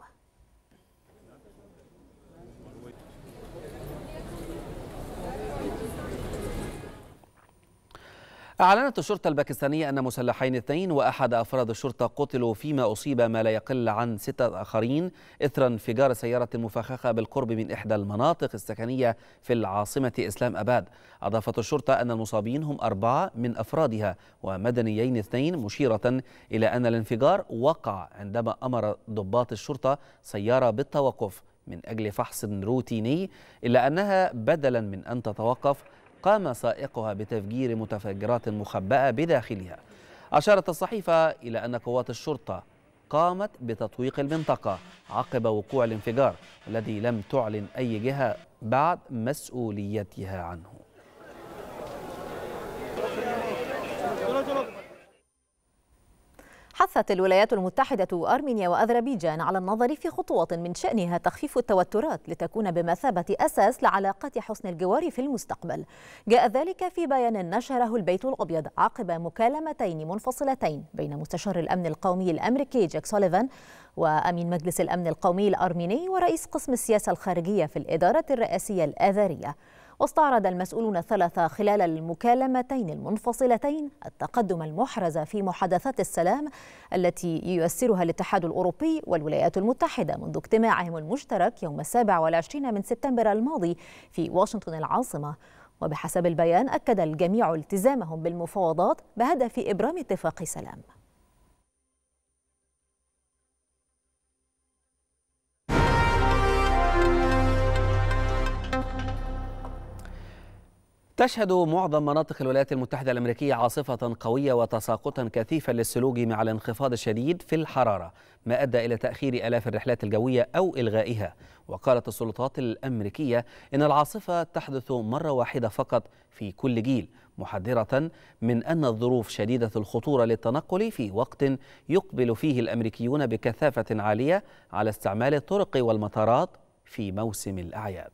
أعلنت الشرطة الباكستانية أن مسلحين اثنين وأحد أفراد الشرطة قتلوا فيما أصيب ما لا يقل عن ستة آخرين إثر انفجار سيارة مفخخة بالقرب من إحدى المناطق السكنية في العاصمة إسلام أباد أضافت الشرطة أن المصابين هم أربعة من أفرادها ومدنيين اثنين مشيرة إلى أن الانفجار وقع عندما أمر ضباط الشرطة سيارة بالتوقف من أجل فحص روتيني إلا أنها بدلا من أن تتوقف قام سائقها بتفجير متفجرات مخبأة بداخلها أشارت الصحيفة إلى أن قوات الشرطة قامت بتطويق المنطقة عقب وقوع الانفجار الذي لم تعلن أي جهة بعد مسؤوليتها عنه حثت الولايات المتحدة أرمينيا وأذربيجان على النظر في خطوات من شأنها تخفيف التوترات لتكون بمثابة أساس لعلاقات حسن الجوار في المستقبل جاء ذلك في بيان نشره البيت الأبيض عقب مكالمتين منفصلتين بين مستشار الأمن القومي الأمريكي جاك سوليفان وأمين مجلس الأمن القومي الأرميني ورئيس قسم السياسة الخارجية في الإدارة الرئاسية الآذرية واستعرض المسؤولون الثلاثة خلال المكالمتين المنفصلتين التقدم المحرز في محادثات السلام التي ييسرها الاتحاد الأوروبي والولايات المتحدة منذ اجتماعهم المشترك يوم السابع والعشرين من سبتمبر الماضي في واشنطن العاصمة وبحسب البيان أكد الجميع التزامهم بالمفاوضات بهدف إبرام اتفاق سلام تشهد معظم مناطق الولايات المتحدة الأمريكية عاصفة قوية وتساقطا كثيفا للثلوج مع الانخفاض الشديد في الحرارة ما أدى إلى تأخير آلاف الرحلات الجوية أو إلغائها وقالت السلطات الأمريكية إن العاصفة تحدث مرة واحدة فقط في كل جيل محذرة من أن الظروف شديدة الخطورة للتنقل في وقت يقبل فيه الأمريكيون بكثافة عالية على استعمال الطرق والمطارات في موسم الأعياد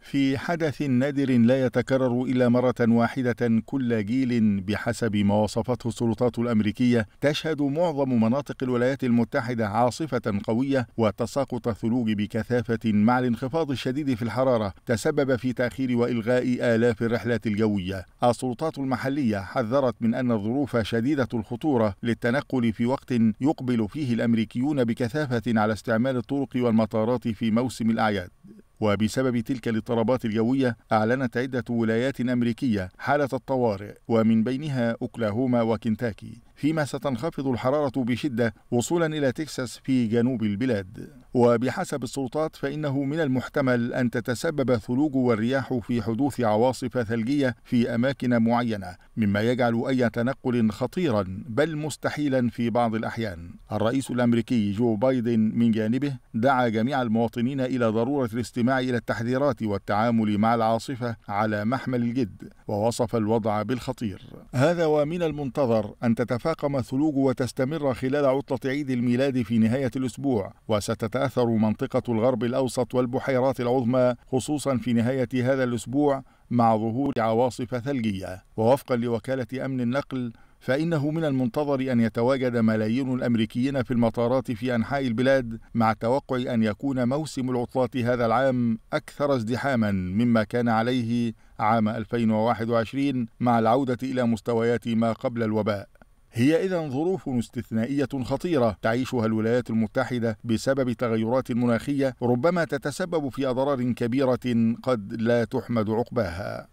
في حدث نادر لا يتكرر الا مره واحده كل جيل بحسب ما وصفته السلطات الامريكيه تشهد معظم مناطق الولايات المتحده عاصفه قويه وتساقط الثلوج بكثافه مع الانخفاض الشديد في الحراره تسبب في تاخير والغاء الاف الرحلات الجويه. السلطات المحليه حذرت من ان الظروف شديده الخطوره للتنقل في وقت يقبل فيه الامريكيون بكثافه على استعمال الطرق والمطارات في موسم الاعياد. وبسبب تلك الاضطرابات الجوية أعلنت عدة ولايات أمريكية حالة الطوارئ ومن بينها أوكلاهوما وكنتاكي فيما ستنخفض الحرارة بشدة وصولا إلى تكساس في جنوب البلاد وبحسب السلطات فإنه من المحتمل أن تتسبب الثلوج والرياح في حدوث عواصف ثلجية في أماكن معينة مما يجعل أي تنقل خطيرا بل مستحيلا في بعض الأحيان الرئيس الأمريكي جو بايدن من جانبه دعا جميع المواطنين إلى ضرورة الاستماع إلى التحذيرات والتعامل مع العاصفة على محمل الجد ووصف الوضع بالخطير هذا ومن المنتظر أن تتفاقم الثلوج وتستمر خلال عطلة عيد الميلاد في نهاية الأسبوع وستتأثر تتأثر منطقة الغرب الأوسط والبحيرات العظمى خصوصا في نهاية هذا الأسبوع مع ظهور عواصف ثلجية ووفقا لوكالة أمن النقل فإنه من المنتظر أن يتواجد ملايين الأمريكيين في المطارات في أنحاء البلاد مع توقع أن يكون موسم العطلات هذا العام أكثر ازدحاما مما كان عليه عام 2021 مع العودة إلى مستويات ما قبل الوباء هي إذا ظروف استثنائية خطيرة تعيشها الولايات المتحدة بسبب تغيرات مناخية ربما تتسبب في أضرار كبيرة قد لا تحمد عقباها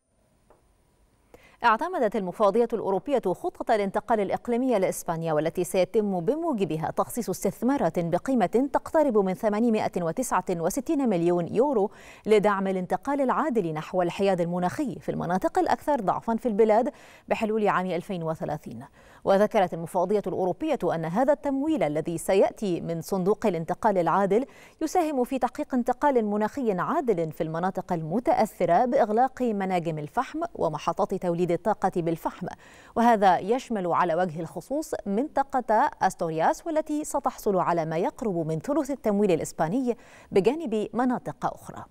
اعتمدت المفوضية الأوروبية خطة الانتقال الإقليمية لإسبانيا والتي سيتم بموجبها تخصيص استثمارات بقيمة تقترب من 869 مليون يورو لدعم الانتقال العادل نحو الحياد المناخي في المناطق الأكثر ضعفا في البلاد بحلول عام 2030 وذكرت المفوضية الأوروبية أن هذا التمويل الذي سيأتي من صندوق الانتقال العادل يساهم في تحقيق انتقال مناخي عادل في المناطق المتأثرة بإغلاق مناجم الفحم ومحطات توليد الطاقة بالفحم وهذا يشمل على وجه الخصوص منطقة أستورياس والتي ستحصل على ما يقرب من ثلث التمويل الإسباني بجانب مناطق أخرى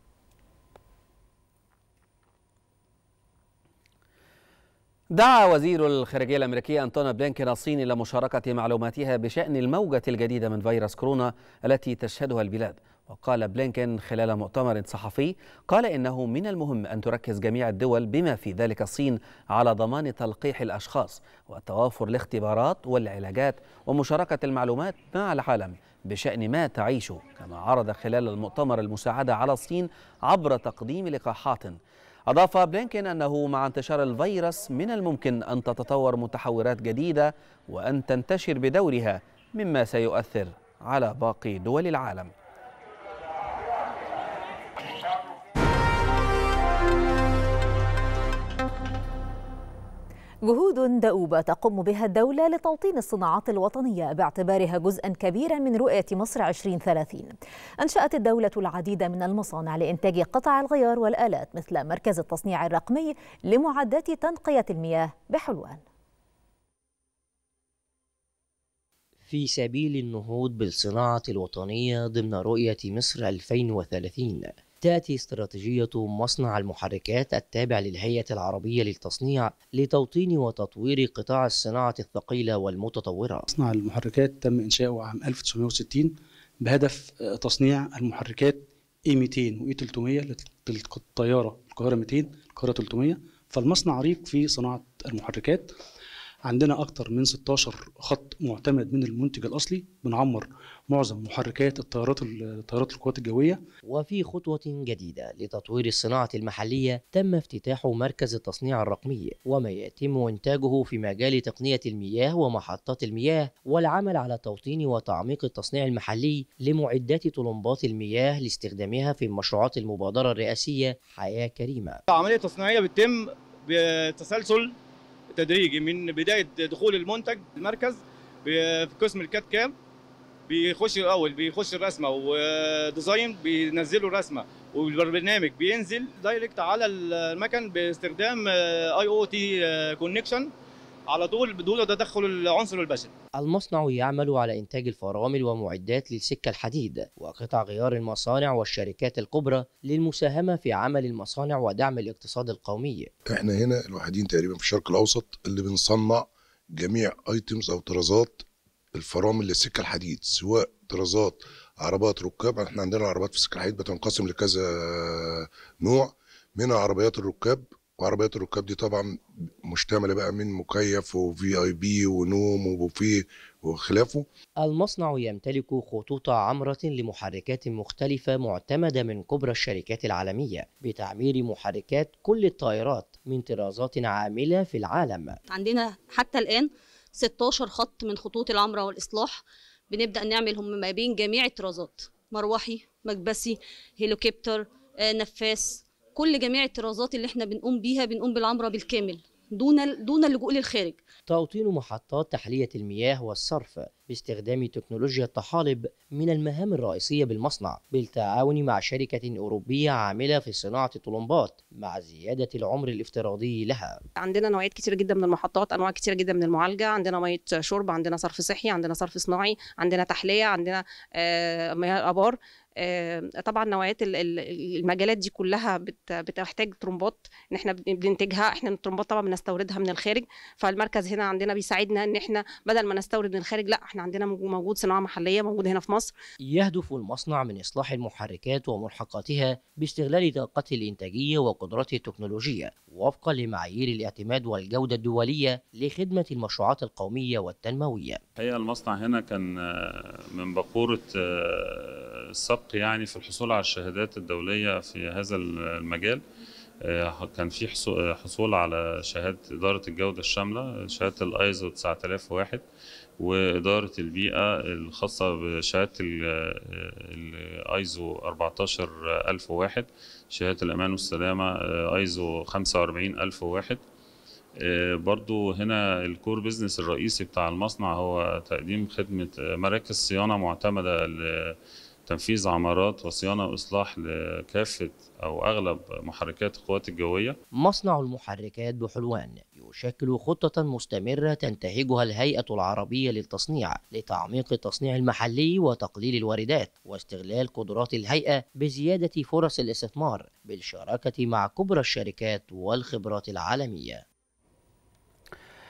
دعا وزير الخارجية الأمريكية أنتونا بلينكن الصين إلى مشاركة معلوماتها بشأن الموجة الجديدة من فيروس كورونا التي تشهدها البلاد وقال بلينكن خلال مؤتمر صحفي قال إنه من المهم أن تركز جميع الدول بما في ذلك الصين على ضمان تلقيح الأشخاص وتوافر الاختبارات والعلاجات ومشاركة المعلومات مع العالم بشأن ما تعيشه كما عرض خلال المؤتمر المساعدة على الصين عبر تقديم لقاحات أضاف بلينكين أنه مع انتشار الفيروس من الممكن أن تتطور متحورات جديدة وأن تنتشر بدورها مما سيؤثر على باقي دول العالم جهود دؤوبة تقوم بها الدولة لتوطين الصناعات الوطنية باعتبارها جزءا كبيرا من رؤية مصر 2030 أنشأت الدولة العديد من المصانع لإنتاج قطع الغيار والآلات مثل مركز التصنيع الرقمي لمعدات تنقية المياه بحلوان في سبيل النهوض بالصناعة الوطنية ضمن رؤية مصر 2030 تأتي استراتيجية مصنع المحركات التابع للهيئة العربية للتصنيع لتوطين وتطوير قطاع الصناعة الثقيلة والمتطورة. مصنع المحركات تم إنشاؤه عام 1960 بهدف آه، تصنيع المحركات اي 200 واي 300 للطيارة القاهرة 200 القاهرة 300 فالمصنع عريق في صناعة المحركات عندنا اكتر من 16 خط معتمد من المنتج الاصلي بنعمر معظم محركات الطيارات الطيارات القوات الجويه وفي خطوه جديده لتطوير الصناعه المحليه تم افتتاح مركز التصنيع الرقمي وما يتم انتاجه في مجال تقنيه المياه ومحطات المياه والعمل على توطين وتعميق التصنيع المحلي لمعدات طلمبات المياه لاستخدامها في مشروعات المبادره الرئاسيه حياه كريمه العمليه التصنيعيه بتتم بتسلسل تدريجي من بدايه دخول المنتج المركز في قسم الكات كام بيخش الاول بيخش الرسمه وديزاين بينزلوا الرسمه والبرنامج بينزل دايركت على المكن باستخدام اي او تي كونكشن على طول بدون تدخل العنصر البشري المصنع يعمل على إنتاج الفرامل ومعدات للسكة الحديد وقطع غيار المصانع والشركات الكبرى للمساهمة في عمل المصانع ودعم الاقتصاد القومي احنا هنا الوحيدين تقريبا في الشرق الأوسط اللي بنصنع جميع ايتمز أو طرازات الفرامل للسكة الحديد سواء طرازات عربات ركاب احنا عندنا العربات في السكة الحديد بتنقسم لكذا نوع من عربيات الركاب وعربيات الركاب دي طبعا مشتمله بقى من مكيف وفي اي بي ونوم وبوفيه وخلافه المصنع يمتلك خطوط عمرة لمحركات مختلفة معتمدة من كبرى الشركات العالمية بتعمير محركات كل الطائرات من طرازات عاملة في العالم عندنا حتى الآن 16 خط من خطوط العمرة والإصلاح بنبدأ نعملهم ما بين جميع الطرازات مروحي مكبسي هيلوكيبتر آه، نفاس كل جميع الطرازات اللي احنا بنقوم بيها بنقوم بالعمره بالكامل دون دون اللجوء للخارج توطين محطات تحليه المياه والصرف باستخدام تكنولوجيا الطحالب من المهام الرئيسية بالمصنع بالتعاون مع شركة أوروبية عاملة في صناعة الطلمبات مع زيادة العمر الافتراضي لها عندنا نوعيات كتير جدا من المحطات أنواع كتير جدا من المعالجة عندنا مية شرب عندنا صرف صحي عندنا صرف صناعي عندنا تحلية عندنا آه، مياه أبار آه، طبعا نوعيات المجالات دي كلها بتحتاج ترمبات ان احنا بننتجها احنا الترمبات طبعا بنستوردها من الخارج فالمركز هنا عندنا بيساعدنا ان احنا بدل ما نستورد من الخارج لا احنا عندنا موجود صناعه محليه موجوده هنا في مصر يهدف المصنع من اصلاح المحركات وملحقاتها باستغلال طاقته الانتاجيه وقدرته التكنولوجيه وفقا لمعايير الاعتماد والجوده الدوليه لخدمه المشروعات القوميه والتنمويه هي المصنع هنا كان آه، من بقوره آه، السبق يعني في الحصول على الشهادات الدوليه في هذا المجال آه، كان في حصول على شهاده اداره الجوده الشامله شهاده الايزو 9001 واداره البيئه الخاصه بشهاده الايزو 14001 شهاده الامان والسلامه آه، ايزو 45001 آه، برضو هنا الكور بيزنس الرئيسي بتاع المصنع هو تقديم خدمه آه، مراكز صيانه معتمده تنفيذ عمارات وصيانة وإصلاح لكافة أو أغلب محركات القوات الجوية مصنع المحركات بحلوان يشكل خطة مستمرة تنتهجها الهيئة العربية للتصنيع لتعميق التصنيع المحلي وتقليل الواردات واستغلال قدرات الهيئة بزيادة فرص الاستثمار بالشراكة مع كبرى الشركات والخبرات العالمية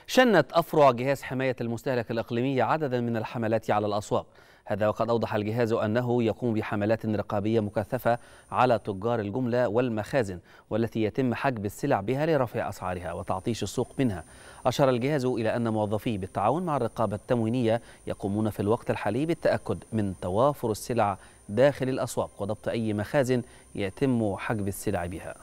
شنت أفرع جهاز حماية المستهلك الاقليمي عددا من الحملات على الأسواق هذا وقد أوضح الجهاز أنه يقوم بحملات رقابية مكثفة على تجار الجملة والمخازن والتي يتم حجب السلع بها لرفع أسعارها وتعطيش السوق منها أشار الجهاز إلى أن موظفي بالتعاون مع الرقابة التموينية يقومون في الوقت الحالي بالتأكد من توافر السلع داخل الأسواق وضبط أي مخازن يتم حجب السلع بها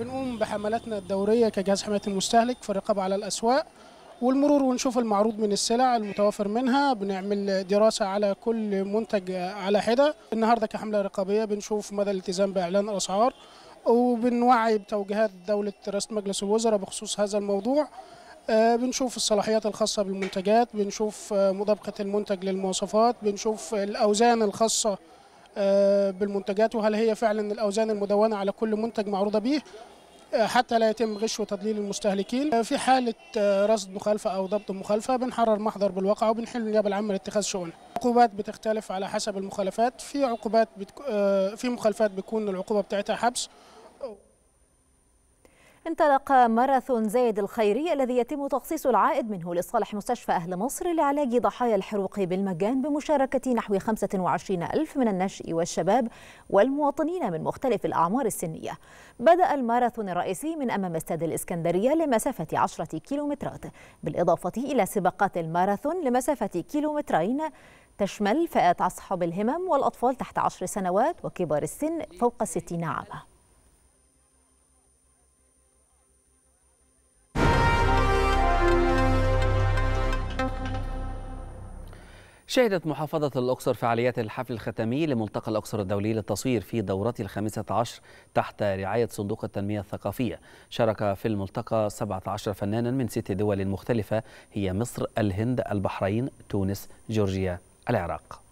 بنقوم بحملاتنا الدورية كجهاز حماية المستهلك في الرقابة على الأسواق والمرور ونشوف المعروض من السلع المتوفر منها بنعمل دراسة على كل منتج على حدة النهاردة كحملة رقابية بنشوف مدى الالتزام بإعلان الأسعار وبنوعي بتوجيهات دولة رئاسة مجلس الوزراء بخصوص هذا الموضوع آه، بنشوف الصلاحيات الخاصة بالمنتجات بنشوف آه، مطابقة المنتج للمواصفات بنشوف الأوزان الخاصة آه، بالمنتجات وهل هي فعلا الأوزان المدونة على كل منتج معروضة به حتى لا يتم غش وتضليل المستهلكين في حالة آه، رصد مخالفة أو ضبط مخالفة بنحرر محضر بالواقع وبنحل النيابة العامة لاتخاذ شؤونها عقوبات بتختلف على حسب المخالفات في عقوبات بتك... آه، في مخالفات بتكون العقوبة بتاعتها حبس انطلق ماراثون زايد الخيري الذي يتم تخصيص العائد منه لصالح مستشفى أهل مصر لعلاج ضحايا الحروق بالمجان بمشاركة نحو 25 ألف من النشء والشباب والمواطنين من مختلف الأعمار السنية بدأ الماراثون الرئيسي من أمام استاد الإسكندرية لمسافة 10 كيلومترات بالإضافة إلى سباقات الماراثون لمسافة كيلومترين تشمل فئات أصحاب الهمم والأطفال تحت 10 سنوات وكبار السن فوق 60 عاماً شهدت محافظة الأقصر فعاليات الحفل الختامي لملتقى الأقصر الدولي للتصوير في دورته الخامسة عشر تحت رعاية صندوق التنمية الثقافية شارك في الملتقى 17 فنانا من ست دول مختلفة هي مصر الهند البحرين تونس جورجيا العراق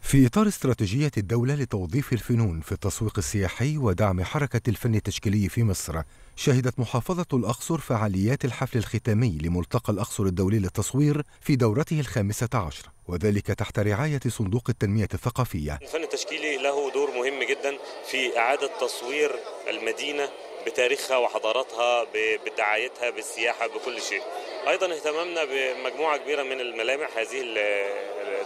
في إطار استراتيجية الدولة لتوظيف الفنون في التسويق السياحي ودعم حركة الفن التشكيلي في مصر شهدت محافظة الأقصر فعاليات الحفل الختامي لملتقى الأقصر الدولي للتصوير في دورته الخامسة عشر وذلك تحت رعاية صندوق التنمية الثقافية الفن التشكيلي له دور مهم جدا في إعادة تصوير المدينة بتاريخها وحضاراتها بدعايتها بالسياحة بكل شيء أيضا اهتممنا بمجموعة كبيرة من الملامح هذه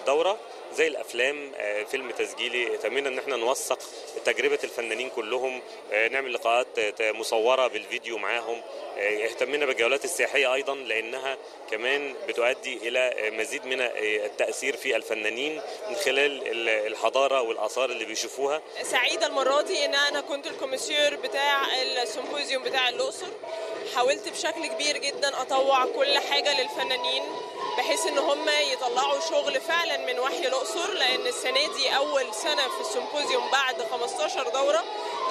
الدورة زي الافلام آه، فيلم تسجيلي اهتمينا ان احنا نوثق تجربه الفنانين كلهم آه، نعمل لقاءات مصوره بالفيديو معاهم آه، اهتمينا بالجولات السياحيه ايضا لانها كمان بتؤدي الى مزيد من التاثير في الفنانين من خلال الحضاره والاثار اللي بيشوفوها سعيده المره دي ان انا كنت الكوميسيور بتاع السيمبوزيوم بتاع الاقصر حاولت بشكل كبير جدا اطوع كل حاجه للفنانين بحيث ان هم يطلعوا شغل فعلا من وحي الأقصر الأقصر لأن السنة دي أول سنة في السيمبوزيوم بعد 15 دورة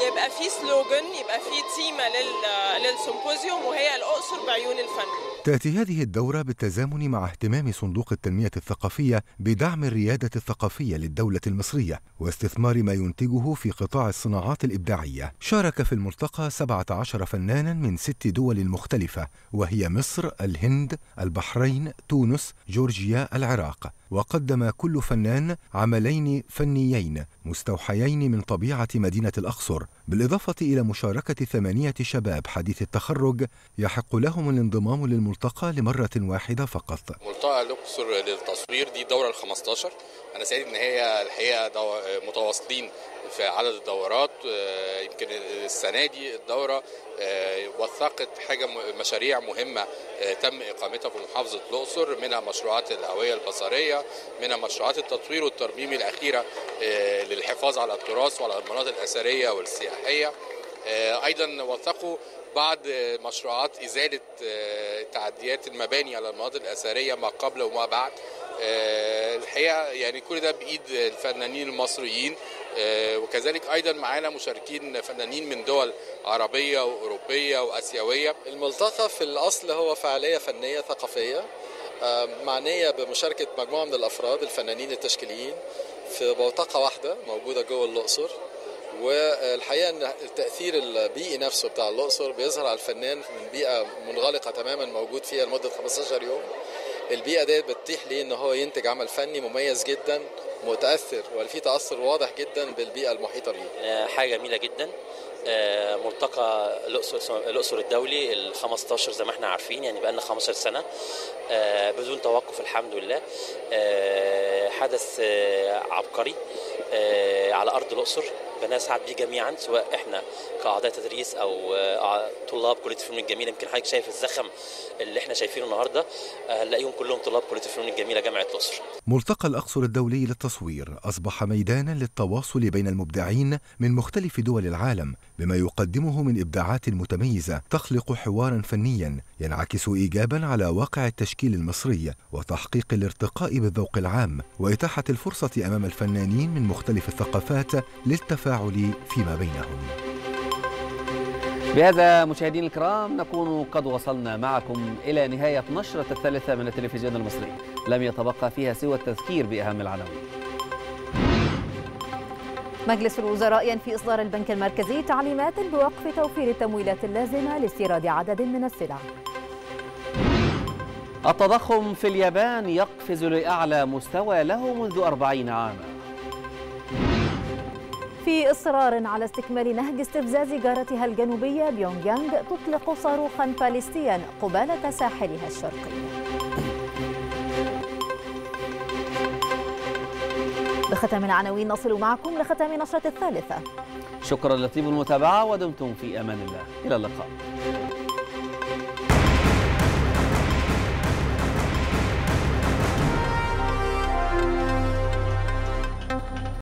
يبقى في سلوجن يبقى في تيمة للسيمبوزيوم وهي الأقصر بعيون الفن تأتي هذه الدورة بالتزامن مع اهتمام صندوق التنمية الثقافية بدعم الريادة الثقافية للدولة المصرية واستثمار ما ينتجه في قطاع الصناعات الإبداعية شارك في الملتقى 17 فنانا من ست دول مختلفة وهي مصر، الهند، البحرين، تونس، جورجيا، العراق وقدم كل فنان عملين فنيين مستوحيين من طبيعة مدينة الأقصر بالإضافة إلى مشاركة ثمانية شباب حديث التخرج يحق لهم الانضمام للملتقى لمرة واحدة فقط ملتقى الأقصر للتصوير دي الدورة ال 15 أنا سعيد إن هي الحقيقة متواصلين في عدد الدورات آه، يمكن السنه دي الدوره آه، وثقت حاجه مشاريع مهمه آه، تم اقامتها في محافظه الاقصر منها مشروعات الهويه البصريه منها مشروعات التطوير والترميم الاخيره للحفاظ على التراث وعلى المناطق الاثريه والسياحيه ايضا وثقوا بعض مشروعات ازاله تعديات المباني على المناطق الاثريه ما قبل وما بعد آه، الحقيقه يعني كل ده بايد الفنانين المصريين آه، وكذلك ايضا معانا مشاركين فنانين من دول عربيه واوروبيه واسيويه الملتقى في الاصل هو فعاليه فنيه ثقافيه آه، معنيه بمشاركه مجموعه من الافراد الفنانين التشكيليين في بوتقه واحده موجوده جوه الاقصر والحقيقه ان التاثير البيئي نفسه بتاع الاقصر بيظهر على الفنان من بيئه منغلقه تماما موجود فيها لمده 15 يوم البيئه ديت بتتيح ليه ان هو ينتج عمل فني مميز جدا متاثر وفي تاثر واضح جدا بالبيئه المحيطه بيه آه، حاجه جميله جدا آه، ملتقى الاقصر الدولي ال 15 زي ما احنا عارفين يعني بقى لنا 15 سنه آه، بدون توقف الحمد لله حدث عبقري على ارض الاقصر بنسعد بيه جميعا سواء احنا كاعضاء تدريس او آه، طلاب كليه الفنون الجميله يمكن حضرتك شايف الزخم اللي احنا شايفينه النهارده آه، هنلاقيهم كلهم طلاب كليه الفنون الجميله جامعه الاقصر. ملتقى الاقصر الدولي للتصوير اصبح ميدانا للتواصل بين المبدعين من مختلف دول العالم بما يقدمه من إبداعات متميزة تخلق حوارا فنيا ينعكس إيجابا على واقع التشكيل المصري وتحقيق الارتقاء بالذوق العام وإتاحة الفرصة أمام الفنانين من مختلف الثقافات للتفاعل فيما بينهم بهذا مشاهدين الكرام نكون قد وصلنا معكم إلى نهاية نشرة الثالثة من التلفزيون المصري لم يتبقى فيها سوى التذكير بأهم العناوين مجلس الوزراء ينفي إصدار البنك المركزي تعليمات بوقف توفير التمويلات اللازمة لاستيراد عدد من السلع التضخم في اليابان يقفز لأعلى مستوى له منذ أربعين عاما في إصرار على استكمال نهج استفزاز جارتها الجنوبية بيونغ يانغ تطلق صاروخا باليستيا قبالة ساحلها الشرقي بختام العناوين نصل معكم لختام نشرة الثالثة شكرا لطيب المتابعة ودمتم في أمان الله إلى اللقاء